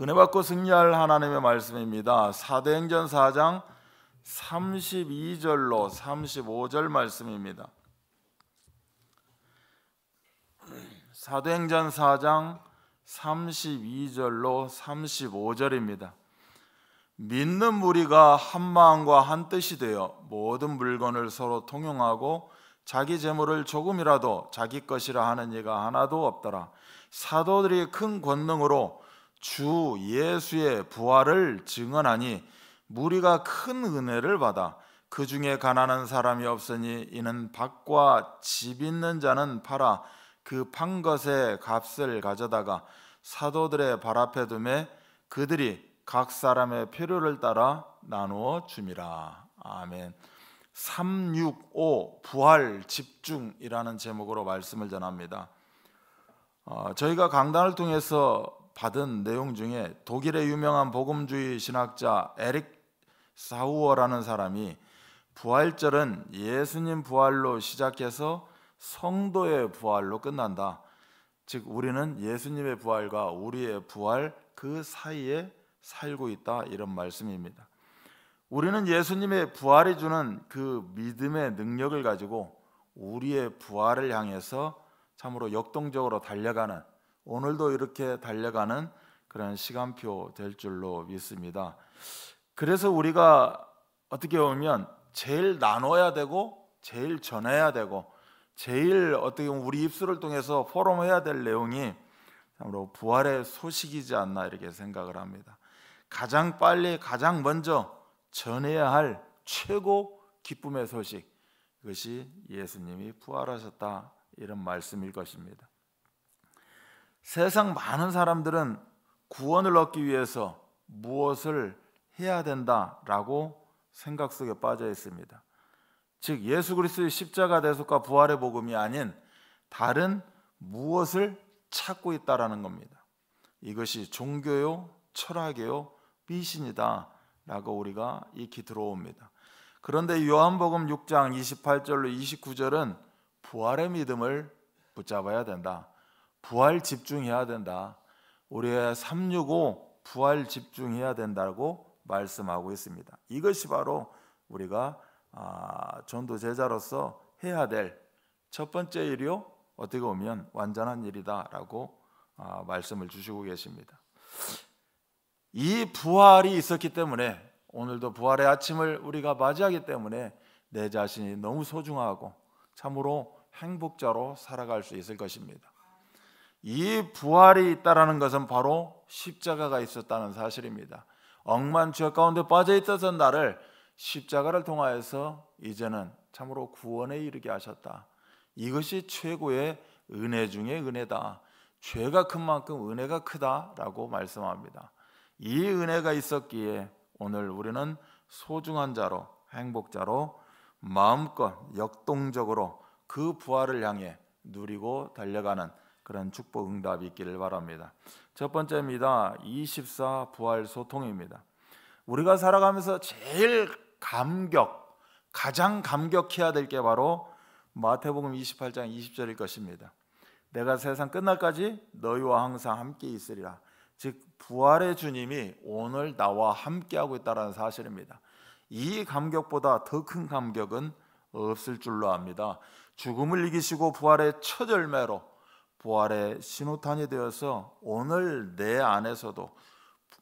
은혜 받고 승리할 하나님의 말씀입니다. 사도행전 4장 32절로 35절 말씀입니다. 사도행전 4장 32절로 35절입니다. 믿는 무리가 한 마음과 한 뜻이 되어 모든 물건을 서로 통용하고 자기 재물을 조금이라도 자기 것이라 하는 이가 하나도 없더라. 사도들이 큰 권능으로 주 예수의 부활을 증언하니 무리가 큰 은혜를 받아 그 중에 가난한 사람이 없으니 이는 밭과 집 있는 자는 팔아 그 판 것의 값을 가져다가 사도들의 발 앞에 둠에 그들이 각 사람의 필요를 따라 나누어 줌이라. 아멘. 365 부활 집중이라는 제목으로 말씀을 전합니다. 어, 저희가 강단을 통해서 받은 내용 중에 독일의 유명한 복음주의 신학자 에릭 사우어라는 사람이 부활절은 예수님 부활로 시작해서 성도의 부활로 끝난다. 즉 우리는 예수님의 부활과 우리의 부활 그 사이에 살고 있다 이런 말씀입니다. 우리는 예수님의 부활이 주는 그 믿음의 능력을 가지고 우리의 부활을 향해서 참으로 역동적으로 달려가는 오늘도 이렇게 달려가는 그런 시간표 될 줄로 믿습니다. 그래서 우리가 어떻게 보면 제일 나눠야 되고 제일 전해야 되고 제일 어떻게 보면 우리 입술을 통해서 포럼해야 될 내용이 참으로 부활의 소식이지 않나 이렇게 생각을 합니다. 가장 빨리 가장 먼저 전해야 할 최고 기쁨의 소식 그것이 예수님이 부활하셨다 이런 말씀일 것입니다. 세상 많은 사람들은 구원을 얻기 위해서 무엇을 해야 된다라고 생각 속에 빠져 있습니다. 즉 예수 그리스도의 십자가 대속과 부활의 복음이 아닌 다른 무엇을 찾고 있다라는 겁니다. 이것이 종교요, 철학이요, 미신이다라고 우리가 익히 들어옵니다. 그런데 요한복음 6장 28절로 29절은 부활의 믿음을 붙잡아야 된다. 부활 집중해야 된다. 우리의 365 부활 집중해야 된다고 말씀하고 있습니다. 이것이 바로 우리가 아, 전도 제자로서 해야 될 첫 번째 일이요 어떻게 보면 완전한 일이다라고 아, 말씀을 주시고 계십니다. 이 부활이 있었기 때문에 오늘도 부활의 아침을 우리가 맞이하기 때문에 내 자신이 너무 소중하고 참으로 행복자로 살아갈 수 있을 것입니다. 이 부활이 있다라는 것은 바로 십자가가 있었다는 사실입니다. 억만 죄 가운데 빠져 있었던 나를 십자가를 통하여서 이제는 참으로 구원에 이르게 하셨다. 이것이 최고의 은혜 중의 은혜다. 죄가 큰 만큼 은혜가 크다라고 말씀합니다. 이 은혜가 있었기에 오늘 우리는 소중한 자로 행복자로 마음껏 역동적으로 그 부활을 향해 누리고 달려가는 그런 축복 응답이 있기를 바랍니다. 첫 번째입니다. 24 부활 소통입니다. 우리가 살아가면서 제일 감격, 가장 감격해야 될 게 바로 마태복음 28장 20절일 것입니다. 내가 세상 끝날까지 너희와 항상 함께 있으리라. 즉 부활의 주님이 오늘 나와 함께하고 있다는 사실입니다. 이 감격보다 더 큰 감격은 없을 줄로 압니다. 죽음을 이기시고 부활의 첫 열매로 부활의 신호탄이 되어서 오늘 내 안에서도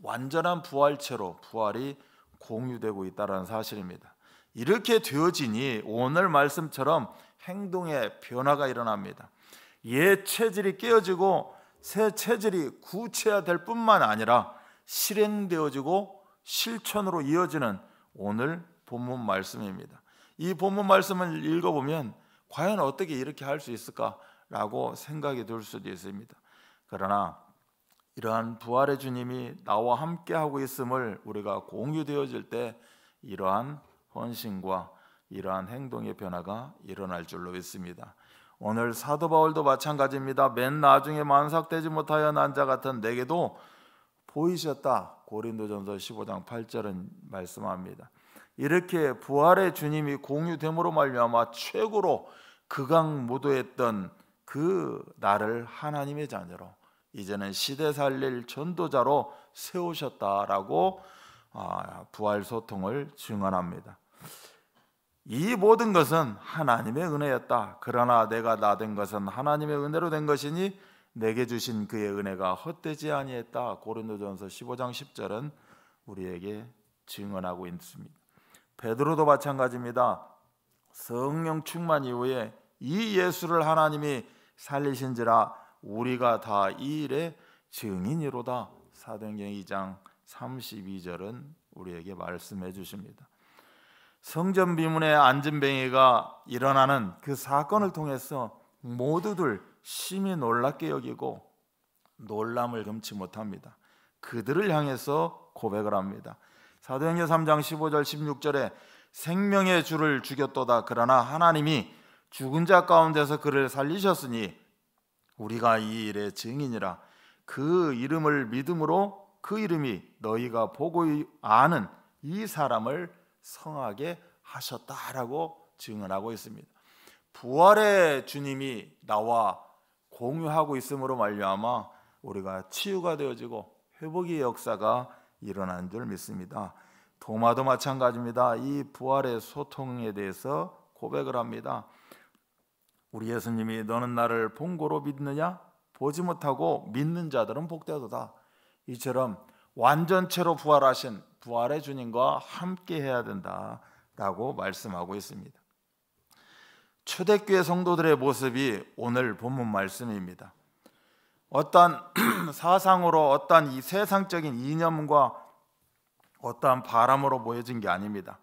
완전한 부활체로 부활이 공유되고 있다는 사실입니다. 이렇게 되어지니 오늘 말씀처럼 행동의 변화가 일어납니다. 옛 체질이 깨어지고 새 체질이 구체화될 뿐만 아니라 실행되어지고 실천으로 이어지는 오늘 본문 말씀입니다. 이 본문 말씀을 읽어보면 과연 어떻게 이렇게 할 수 있을까 라고 생각이 들 수도 있습니다. 그러나 이러한 부활의 주님이 나와 함께 하고 있음을 우리가 공유되어질 때 이러한 헌신과 이러한 행동의 변화가 일어날 줄로 믿습니다. 오늘 사도 바울도 마찬가지입니다. 맨 나중에 만삭되지 못하여 난자 같은 내게도 보이셨다. 고린도전서 15장 8절은 말씀합니다. 이렇게 부활의 주님이 공유됨으로 말미암아 최고로 극강 무도했던 그 나를 하나님의 자녀로 이제는 시대 살릴 전도자로 세우셨다라고 아, 부활 소통을 증언합니다. 이 모든 것은 하나님의 은혜였다. 그러나 내가 나 된 것은 하나님의 은혜로 된 것이니 내게 주신 그의 은혜가 헛되지 아니했다. 고린도전서 15장 10절은 우리에게 증언하고 있습니다. 베드로도 마찬가지입니다. 성령 충만 이후에 이 예수를 하나님이 살리신지라 우리가 다 이 일의 증인이로다. 사도행전 2장 32절은 우리에게 말씀해 주십니다. 성전 비문의 안진뱅이가 일어나는 그 사건을 통해서 모두들 심히 놀랍게 여기고 놀람을 금치 못합니다. 그들을 향해서 고백을 합니다. 사도행전 3장 15절 16절에 생명의 주를 죽였도다 그러나 하나님이 죽은 자 가운데서 그를 살리셨으니 우리가 이 일의 증인이라 그 이름을 믿음으로 그 이름이 너희가 보고 아는 이 사람을 성하게 하셨다라고 증언하고 있습니다. 부활의 주님이 나와 공유하고 있음으로 말미암아 우리가 치유가 되어지고 회복의 역사가 일어난 줄 믿습니다. 도마도 마찬가지입니다. 이 부활의 소통에 대해서 고백을 합니다. 우리 예수님이 너는 나를 본고로 믿느냐? 보지 못하고 믿는 자들은 복되도다. 이처럼 완전체로 부활하신 부활의 주님과 함께 해야 된다라고 말씀하고 있습니다. 초대교회 성도들의 모습이 오늘 본문 말씀입니다. 어떤 사상으로 어떤 이 세상적인 이념과 어떠 바람으로 보여진 게 아닙니다.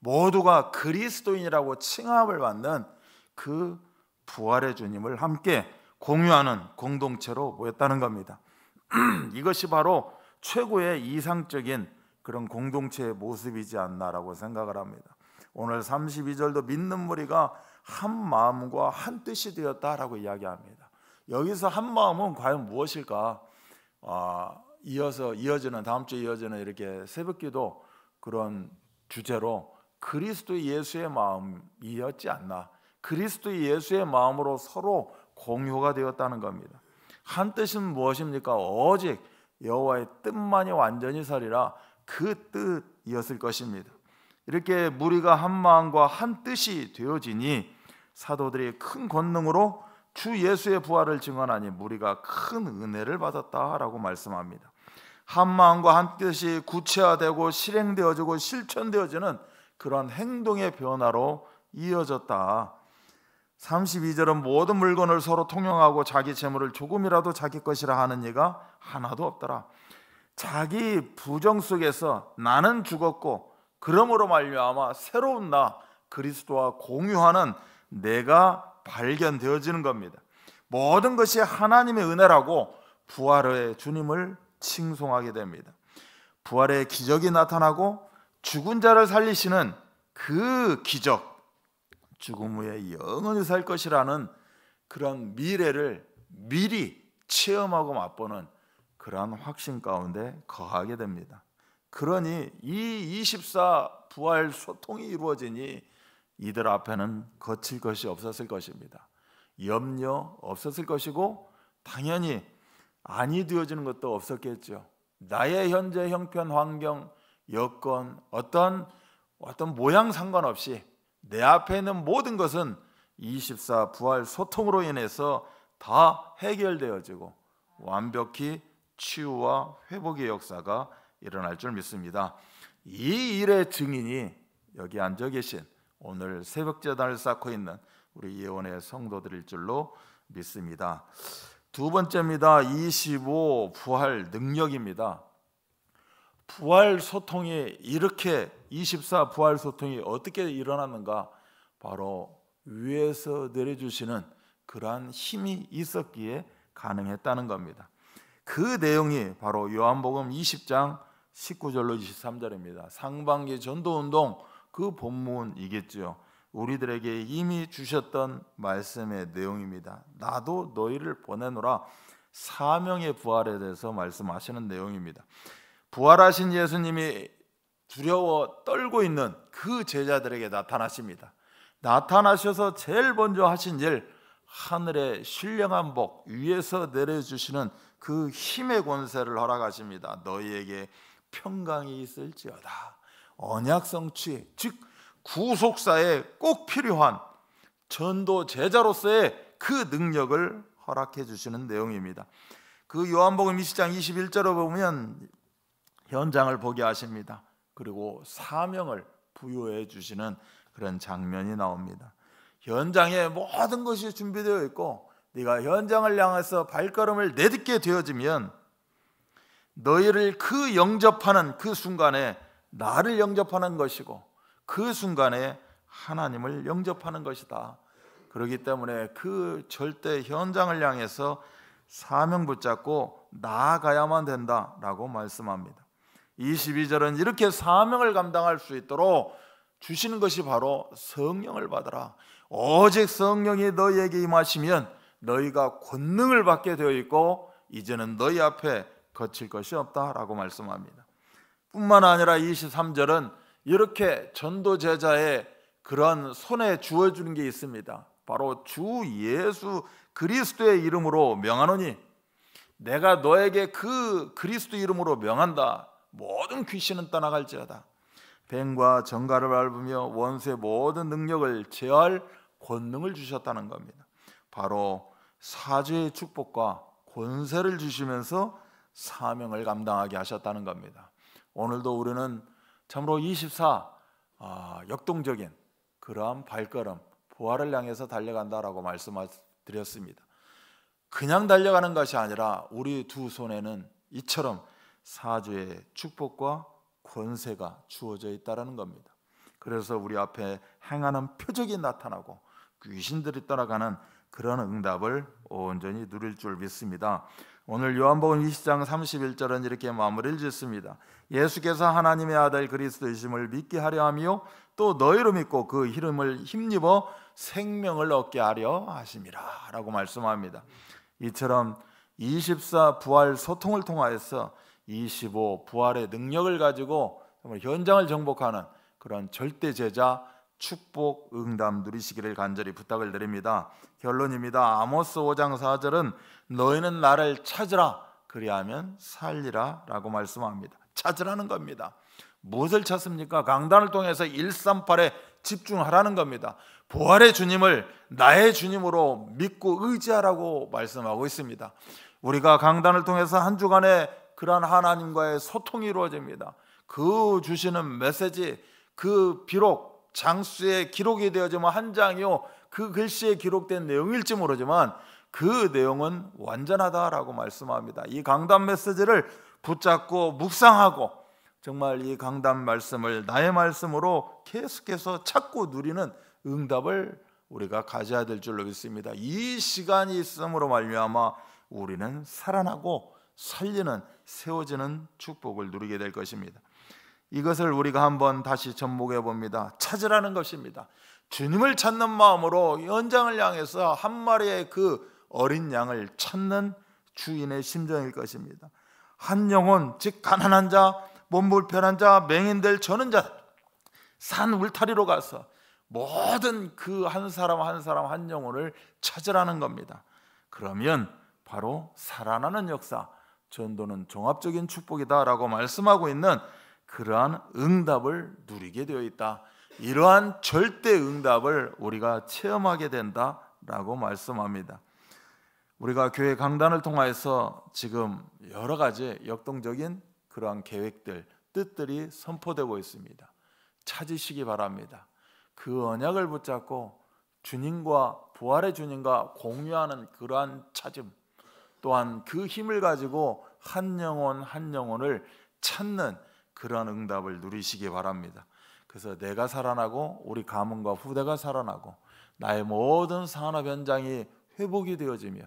모두가 그리스도인이라고 칭함을 받는 그 부활의 주님을 함께 공유하는 공동체로 모였다는 겁니다. 이것이 바로 최고의 이상적인 그런 공동체의 모습이지 않나라고 생각을 합니다. 오늘 32절도 믿는 무리가 한 마음과 한 뜻이 되었다라고 이야기합니다. 여기서 한 마음은 과연 무엇일까? 아, 이어서 이어지는 다음 주 이어지는 이렇게 새벽기도 그런 주제로 그리스도 예수의 마음이었지 않나 그리스도 예수의 마음으로 서로 공효가 되었다는 겁니다. 한 뜻은 무엇입니까? 오직 여호와의 뜻만이 완전히 서리라 그 뜻이었을 것입니다. 이렇게 무리가 한 마음과 한 뜻이 되어지니 사도들이 큰 권능으로 주 예수의 부활을 증언하니 무리가 큰 은혜를 받았다라고 말씀합니다. 한 마음과 한 뜻이 구체화되고 실행되어지고 실천되어지는 그런 행동의 변화로 이어졌다. 32절은 모든 물건을 서로 통용하고 자기 재물을 조금이라도 자기 것이라 하는 이가 하나도 없더라. 자기 부정 속에서 나는 죽었고 그러므로 말미암아 새로운 나 그리스도와 공유하는 내가 발견되어지는 겁니다. 모든 것이 하나님의 은혜라고 부활의 주님을 칭송하게 됩니다. 부활의 기적이 나타나고 죽은 자를 살리시는 그 기적 죽음 후에 영원히 살 것이라는 그런 미래를 미리 체험하고 맛보는 그러한 확신 가운데 거하게 됩니다. 그러니 이24 부활 소통이 이루어지니 이들 앞에는 거칠 것이 없었을 것입니다. 염려 없었을 것이고 당연히 아니 되어지는 것도 없었겠죠. 나의 현재 형편, 환경, 여건, 어떤 어떤 모양 상관없이 내 앞에 있는 모든 것은 24 부활 소통으로 인해서 다 해결되어지고 완벽히 치유와 회복의 역사가 일어날 줄 믿습니다. 이 일의 증인이 여기 앉아 계신 오늘 새벽 재단을 쌓고 있는 우리 예원의 성도들일 줄로 믿습니다. 두 번째입니다. 25 부활 능력입니다. 부활 소통이 이렇게 24 부활 소통이 어떻게 일어났는가? 바로 위에서 내려주시는 그러한 힘이 있었기에 가능했다는 겁니다. 그 내용이 바로 요한복음 20장 19절로 23절입니다. 상반기 전도 운동 그본문이겠지 우리들에게 이미 주셨던 말씀의 내용입니다. 나도 너희를 보내노라 사명의 부활에 대해서 말씀하시는 내용입니다. 부활하신 예수님이 두려워 떨고 있는 그 제자들에게 나타나십니다. 나타나셔서 제일 먼저 하신 일 하늘의 신령한 복 위에서 내려주시는 그 힘의 권세를 허락하십니다. 너희에게 평강이 있을지어다. 언약 성취, 즉 구속사에 꼭 필요한 전도 제자로서의 그 능력을 허락해 주시는 내용입니다. 그 요한복음 20장 21절을 보면 현장을 보게 하십니다. 그리고 사명을 부여해 주시는 그런 장면이 나옵니다. 현장에 모든 것이 준비되어 있고 네가 현장을 향해서 발걸음을 내딛게 되어지면 너희를 그 영접하는 그 순간에 나를 영접하는 것이고 그 순간에 하나님을 영접하는 것이다. 그렇기 때문에 그 절대 현장을 향해서 사명 붙잡고 나아가야만 된다라고 말씀합니다. 22절은 이렇게 사명을 감당할 수 있도록 주시는 것이 바로 성령을 받아라. 오직 성령이 너희에게 임하시면 너희가 권능을 받게 되어 있고 이제는 너희 앞에 거칠 것이 없다라고 말씀합니다. 뿐만 아니라 23절은 이렇게 전도 제자의 그런 손에 주어 주는 게 있습니다. 바로 주 예수 그리스도의 이름으로 명하노니 내가 너에게 그 그리스도 이름으로 명한다. 모든 귀신은 떠나갈지어다. 뱀과 정갈을 밟으며 원수의 모든 능력을 제할 권능을 주셨다는 겁니다. 바로 사죄의 축복과 권세를 주시면서 사명을 감당하게 하셨다는 겁니다. 오늘도 우리는 참으로 24 어, 아, 역동적인 그러한 발걸음 부활을 향해서 달려간다라고 말씀드렸습니다. 그냥 달려가는 것이 아니라 우리 두 손에는 이처럼 사주의 축복과 권세가 주어져 있다라는 겁니다. 그래서 우리 앞에 행하는 표적이 나타나고 귀신들이 따라가는 그런 응답을 온전히 누릴 줄 믿습니다. 오늘 요한복음 20장 31절은 이렇게 마무리를 짓습니다. 예수께서 하나님의 아들 그리스도이심을 믿게 하려 하며 또 너희로 믿고 그 이름을 힘입어 생명을 얻게 하려 하심이라라고 말씀합니다. 이처럼 24 부활 소통을 통하여서 25 부활의 능력을 가지고 정말 현장을 정복하는 그런 절대 제자 축복 응답 누리시기를 간절히 부탁을 드립니다. 결론입니다. 아모스 5장 4절은 너희는 나를 찾으라 그리하면 살리라라고 말씀합니다. 찾으라는 겁니다. 무엇을 찾습니까? 강단을 통해서 138에 집중하라는 겁니다. 부활의 주님을 나의 주님으로 믿고 의지하라고 말씀하고 있습니다. 우리가 강단을 통해서 한 주간의 그러한 하나님과의 소통이 이루어집니다. 그 주시는 메시지, 그 비록 장수의 기록이 되어지면 한 장이요, 그 글씨에 기록된 내용일지 모르지만 그 내용은 완전하다라고 말씀합니다. 이 강단 메시지를 붙잡고 묵상하고 정말 이 강단 말씀을 나의 말씀으로 계속해서 찾고 누리는 응답을 우리가 가져야 될 줄로 믿습니다. 이 시간이 있음으로 말미암아 우리는 살아나고 살리는 세워지는 축복을 누리게 될 것입니다. 이것을 우리가 한번 다시 접목해 봅니다. 찾으라는 것입니다. 주님을 찾는 마음으로 연장을 향해서 한 마리의 그 어린 양을 찾는 주인의 심정일 것입니다. 한 영혼, 즉 가난한 자, 몸 불편한 자, 맹인들, 저는 자, 산 울타리로 가서 모든 그 한 사람 한 사람 한 영혼을 찾으라는 겁니다. 그러면 바로 살아나는 역사, 전도는 종합적인 축복이다라고 말씀하고 있는 그러한 응답을 누리게 되어 있다. 이러한 절대 응답을 우리가 체험하게 된다라고 말씀합니다. 우리가 교회 강단을 통하여서 지금 여러 가지 역동적인 그러한 계획들, 뜻들이 선포되고 있습니다. 찾으시기 바랍니다. 그 언약을 붙잡고 주님과 부활의 주님과 공유하는 그러한 찾음, 또한 그 힘을 가지고 한 영혼 한 영혼을 찾는 그런 응답을 누리시기 바랍니다. 그래서 내가 살아나고 우리 가문과 후대가 살아나고 나의 모든 산업 현장이 회복이 되어지며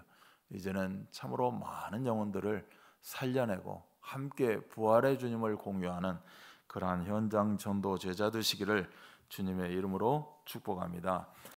이제는 참으로 많은 영혼들을 살려내고 함께 부활의 주님을 공유하는 그러한 현장 전도 제자 되시기를 주님의 이름으로 축복합니다.